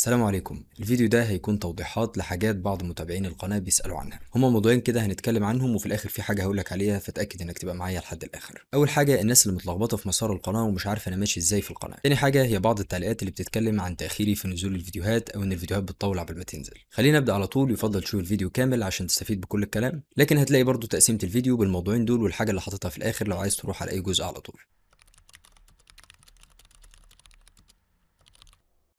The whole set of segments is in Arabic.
السلام عليكم الفيديو ده هيكون توضيحات لحاجات بعض متابعين القناه بيسالوا عنها هما موضوعين كده هنتكلم عنهم وفي الاخر في حاجه هقولك عليها فتاكد انك تبقى معايا لحد الاخر اول حاجه الناس اللي متلخبطه في مسار القناه ومش عارفه انا ماشي ازاي في القناه تاني حاجه هي بعض التعليقات اللي بتتكلم عن تاخيري في نزول الفيديوهات او ان الفيديوهات بتطول قبل ما تنزل خلينا نبدا على طول يفضل تشوف الفيديو كامل عشان تستفيد بكل الكلام لكن هتلاقي برضو تقسيمه الفيديو بالموضوعين دول والحاجه اللي حاططها في الاخر لو عايز تروح على اي جزء على طول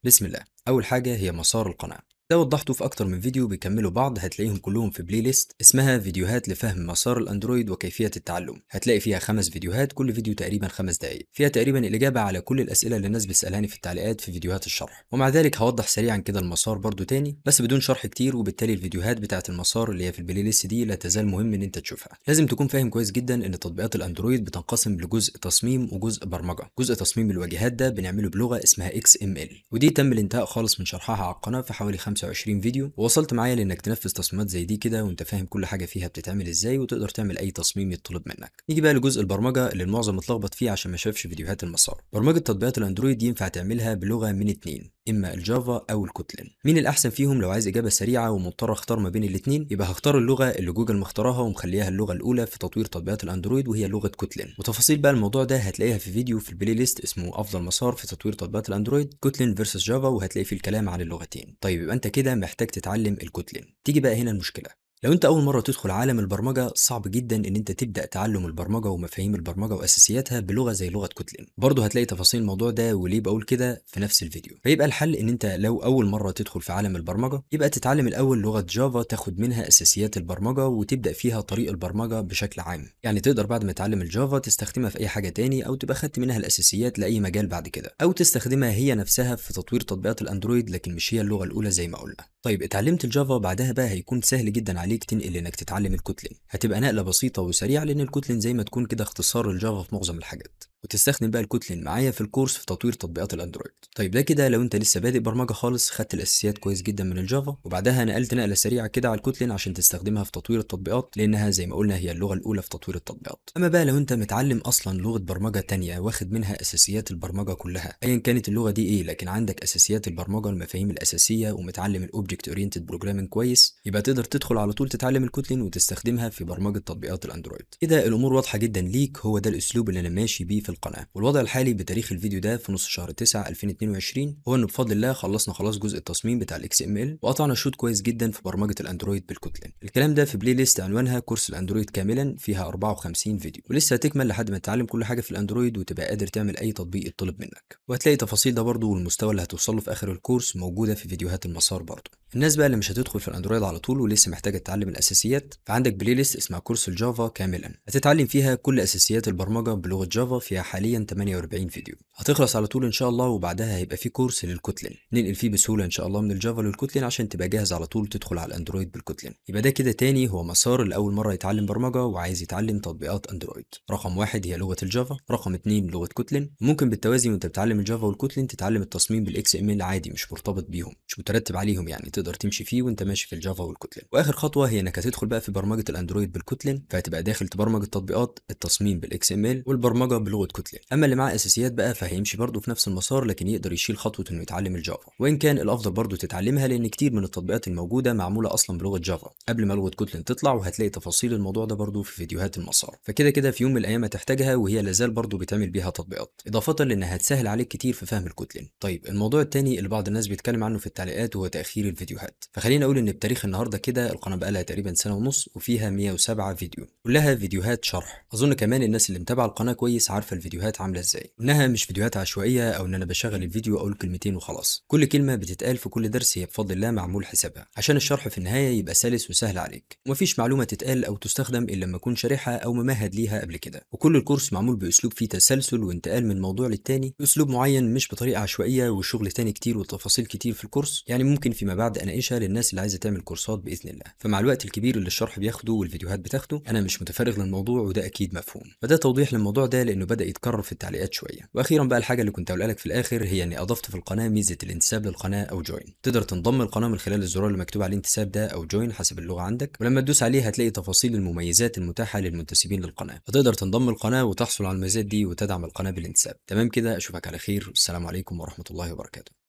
بسم الله أول حاجة هي مسار القناة ده وضحته في أكتر من فيديو بيكملوا بعض هتلاقيهم كلهم في بلاي ليست اسمها فيديوهات لفهم مسار الأندرويد وكيفية التعلم هتلاقي فيها خمس فيديوهات كل فيديو تقريبا خمس دقايق فيها تقريبا الإجابة على كل الأسئلة اللي الناس بتسألهاني في التعليقات في فيديوهات الشرح ومع ذلك هوضح سريعا كده المسار برضو تاني بس بدون شرح كتير وبالتالي الفيديوهات بتاعة المسار اللي هي في البلاي ليست دي لا تزال مهم إن أنت تشوفها لازم تكون فاهم كويس جدا إن تطبيقات الأندرويد بتنقسم لجزء تصميم وجزء برمجة جزء تصميم الواجهات ده بنعمله بلغة اسمها ال ودي تم الانتهاء خالص من شرحها على القناة في حوالي خمس 25 فيديو ووصلت معايا لانك تنفذ تصميمات زي دي كده وانت فاهم كل حاجه فيها بتتعمل ازاي وتقدر تعمل اي تصميم يطلب منك نيجي بقى لجزء البرمجه اللي المعظم اتلخبط فيه عشان ما شافش فيديوهات المسار برمجه تطبيقات الاندرويد ينفع تعملها بلغه من اتنين اما الجافا او الكوتلين مين الاحسن فيهم لو عايز اجابه سريعه ومضطر اختار ما بين الاثنين يبقى هختار اللغه اللي جوجل مختارها ومخليها اللغه الاولى في تطوير تطبيقات الاندرويد وهي لغه كوتلين وتفاصيل بقى الموضوع ده هتلاقيها في فيديو في البلاي ليست اسمه افضل مسار في تطوير تطبيقات الاندرويد كوتلين فيرسس جافا وهتلاقي فيه الكلام عن اللغتين طيب يبقى انت كده محتاج تتعلم الكوتلين تيجي بقى هنا المشكله لو انت اول مره تدخل عالم البرمجه صعب جدا ان انت تبدا تعلم البرمجه ومفاهيم البرمجه واساسياتها بلغه زي لغه كوتلين برضه هتلاقي تفاصيل الموضوع ده وليه بقول كده في نفس الفيديو فيبقى الحل ان انت لو اول مره تدخل في عالم البرمجه يبقى تتعلم الاول لغه جافا تاخد منها اساسيات البرمجه وتبدا فيها طريق البرمجه بشكل عام يعني تقدر بعد ما تتعلم الجافا تستخدمها في اي حاجه تاني او تبقى خدت منها الاساسيات لاي مجال بعد كده او تستخدمها هي نفسها في تطوير تطبيقات الاندرويد لكن مش هي اللغه الاولى زي ما قلنا طيب اتعلمت الجافا بعدها بقى هيكون سهل جدا عليك عليك تنقل انك تتعلم الكوتلين هتبقى نقله بسيطه وسريعه لان الكوتلين زي ما تكون كده اختصار الجافا في معظم الحاجات وتستخدم بقى الكوتلين معايا في الكورس في تطوير تطبيقات الاندرويد طيب ده كده لو انت لسه بادئ برمجه خالص خدت الاساسيات كويس جدا من الجافا وبعدها نقلت نقله سريعه كده على الكوتلين عشان تستخدمها في تطوير التطبيقات لانها زي ما قلنا هي اللغه الاولى في تطوير التطبيقات اما بقى لو انت متعلم اصلا لغه برمجه تانية واخد منها اساسيات البرمجه كلها ايا كانت اللغه دي ايه لكن عندك اساسيات البرمجه والمفاهيم الاساسيه ومتعلم الاوبجكت اورينتد بروجرامنج كويس يبقى تقدر تدخل على طول طول تتعلم الكوتلين وتستخدمها في برمجه تطبيقات الاندرويد كده الامور واضحه جدا ليك هو ده الاسلوب اللي انا ماشي بيه في القناه والوضع الحالي بتاريخ الفيديو ده في نص شهر 9 2022 هو إنه بفضل الله خلصنا خلاص جزء التصميم بتاع الاكس ام ال وقطعنا شوط كويس جدا في برمجه الاندرويد بالكوتلين الكلام ده في بلاي ليست عنوانها كورس الاندرويد كاملا فيها 54 فيديو ولسه هتكمل لحد ما تتعلم كل حاجه في الاندرويد وتبقى قادر تعمل اي تطبيق يطلب منك وهتلاقي تفاصيل ده برضه والمستوى اللي هتوصله في اخر الكورس موجوده في فيديوهات المسار برضه الناس بقى اللي مش هتدخل في الاندرويد على طول ولسه محتاجه تتعلم الاساسيات فعندك بلاي ليست اسمها كورس الجافا كاملا هتتعلم فيها كل اساسيات البرمجه بلغه جافا فيها حاليا 48 فيديو هتخلص على طول ان شاء الله وبعدها هيبقى في كورس للكوتلين ننقل فيه بسهوله ان شاء الله من الجافا للكوتلين عشان تبقى جاهز على طول تدخل على الاندرويد بالكوتلين يبقى ده كده تاني هو مسار لاول مره يتعلم برمجه وعايز يتعلم تطبيقات اندرويد رقم واحد هي لغه الجافا رقم اتنين لغه كوتلين ممكن بالتوازي وانت بتتعلم الجافا والكوتلين تتعلم التصميم بالاكس ام ال عادي مش مرتبط بيهم مش مترتب عليهم يعني تقدر تمشي فيه وانت ماشي في الجافا والكوتلين واخر خطوه هي انك هتدخل بقى في برمجه الاندرويد بالكوتلين فهتبقى داخل تبرمج التطبيقات التصميم بالاكس ام ال والبرمجه بلغه كوتلين اما اللي معاه اساسيات بقى هيمشي برضه في نفس المسار لكن يقدر يشيل خطوه انه يتعلم الجافا وان كان الافضل برضه تتعلمها لان كتير من التطبيقات الموجوده معموله اصلا بلغه جافا قبل ما لغه كوتلين تطلع وهتلاقي تفاصيل الموضوع ده برضه في فيديوهات المسار فكده كده في يوم من الايام هتحتاجها وهي لازال برضه بيتعمل بيها تطبيقات اضافه لانها هتسهل عليك كتير في فهم الكوتلين طيب الموضوع الثاني اللي بعض الناس بيتكلم عنه في التعليقات هو تاخير الفيديوهات فخلينا اقول ان بتاريخ النهارده كده القناه بقى لها تقريبا سنه ونص وفيها 107 فيديو كلها فيديوهات شرح اظن كمان الناس اللي متابعه القناه كويس عارفه الفيديوهات عامله ازاي انها مش فيديوهات فيديوهات عشوائيه او ان انا بشغل الفيديو اقول كلمتين وخلاص كل كلمه بتتقال في كل درس هي بفضل الله معمول حسابها عشان الشرح في النهايه يبقى سلس وسهل عليك ومفيش معلومه تتقال او تستخدم الا لما اكون شارحها او ممهد ليها قبل كده وكل الكورس معمول باسلوب فيه تسلسل وانتقال من موضوع للتاني باسلوب معين مش بطريقه عشوائيه وشغل تاني كتير وتفاصيل كتير في الكورس يعني ممكن فيما بعد اناقشها للناس اللي عايزه تعمل كورسات باذن الله فمع الوقت الكبير اللي الشرح بياخده والفيديوهات بتاخده انا مش متفرغ للموضوع وده اكيد مفهوم فده توضيح للموضوع ده لانه بدا يتكرر في التعليقات شويه واخيرا واخيرا بقى الحاجه اللي كنت هقولها لك في الاخر هي اني اضفت في القناه ميزه الانتساب للقناه او جوين تقدر تنضم القناه من خلال الزرار اللي مكتوب عليه انتساب ده او جوين حسب اللغه عندك ولما تدوس عليه هتلاقي تفاصيل المميزات المتاحه للمنتسبين للقناه فتقدر تنضم القناه وتحصل على الميزات دي وتدعم القناه بالانتساب تمام كده اشوفك على خير والسلام عليكم ورحمه الله وبركاته